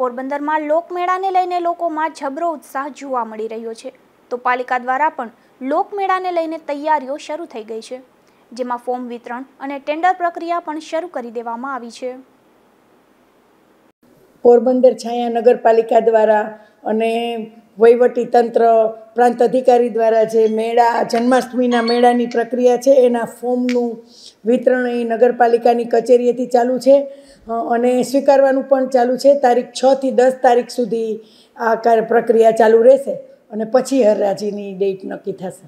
પોરબંદરમાં લોકમેળાને લઈને લોકોમાં જબરો ઉત્સાહ જોવા મળી રહ્યો છે તો પાલિકા દ્વારા પણ લોકમેળાને લઈને તૈયારીઓ શરૂ થઈ ગઈ છે જેમાં ફોર્મ વિતરણ અને ટેન્ડર પ્રક્રિયા પણ શરૂ કરી દેવામાં આવી છે પોરબંદર છાયા નગરપાલિકા દ્વારા અને વહીવટી તંત્ર પ્રાંત અધિકારી દ્વારા જે મેળા જન્માષ્ટમીના મેળાની પ્રક્રિયા છે એના ફોર્મનું વિતરણ એ નગરપાલિકાની કચેરીએથી ચાલુ છે અને સ્વીકારવાનું પણ ચાલુ છે તારીખ છથી દસ તારીખ સુધી આ પ્રક્રિયા ચાલુ રહેશે અને પછી હરરાજીની ડેટ નક્કી થશે